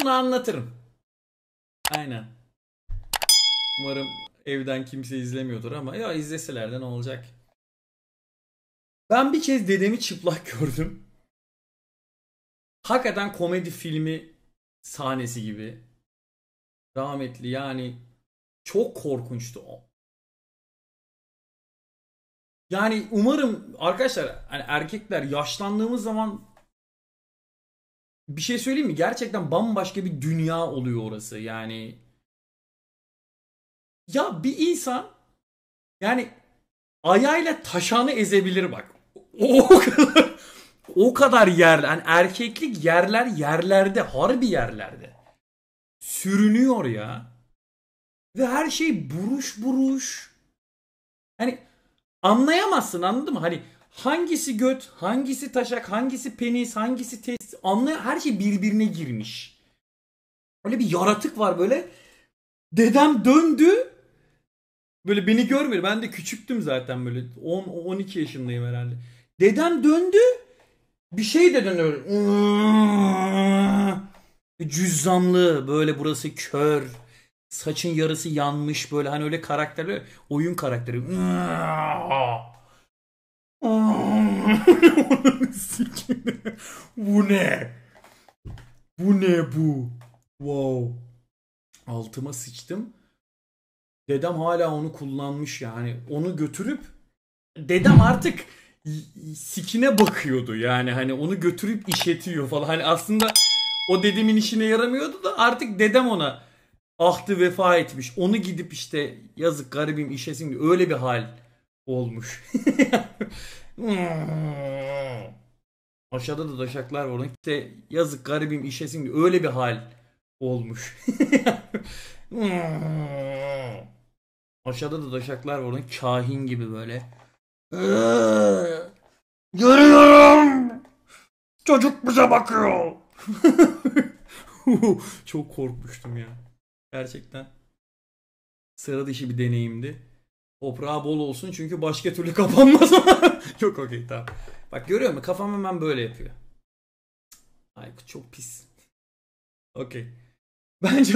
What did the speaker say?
bunu anlatırım. Aynen. Umarım evden kimse izlemiyordur ama ya izleseler de ne olacak? Ben bir kez dedemi çıplak gördüm. Hakikaten komedi filmi sahnesi gibi. Rahmetli yani çok korkunçtu o. Yani umarım arkadaşlar hani erkekler yaşlandığımız zaman bir şey söyleyeyim mi? Gerçekten bambaşka bir dünya oluyor orası. Yani ya bir insan yani ayağıyla taşanı ezebilir bak. O, kadar o kadar yer yani erkeklik yerler yerlerde harbi yerlerde. Sürünüyor ya. Ve her şey buruş buruş. Hani anlayamazsın anladın mı? Hani hangisi göt, hangisi taşak, hangisi penis, hangisi test anlay her şey birbirine girmiş. Öyle bir yaratık var böyle. Dedem döndü. Böyle beni görmüyor. Ben de küçüktüm zaten böyle 10 12 yaşındayım herhalde. Dedem döndü. Bir şey de dönüyor. böyle. Cüzzamlı böyle burası kör. Saçın yarısı yanmış böyle hani öyle karakterler oyun karakteri. Bu ne? Bu ne bu? Wow. Altıma sıçtım. Dedem hala onu kullanmış yani. Onu götürüp dedem artık sikine bakıyordu yani hani onu götürüp işetiyor falan. Hani aslında o dedemin işine yaramıyordu da artık dedem ona ahtı vefa etmiş. Onu gidip işte yazık garibim işesin öyle bir hal olmuş. Hmm. Aşağıda da daşaklar var. İşte yazık garibim işesin diye. Öyle bir hal olmuş. Hmm. Aşağıda da daşaklar var. Kahin gibi böyle. Ee, görüyorum. Çocuk bize bakıyor. Çok korkmuştum ya. Gerçekten. Sıra dışı bir deneyimdi. Toprağı bol olsun çünkü başka türlü kapanmaz. Yok okey tamam. Bak görüyor musun? Kafam hemen böyle yapıyor. Aykut çok pis. Okey. Bence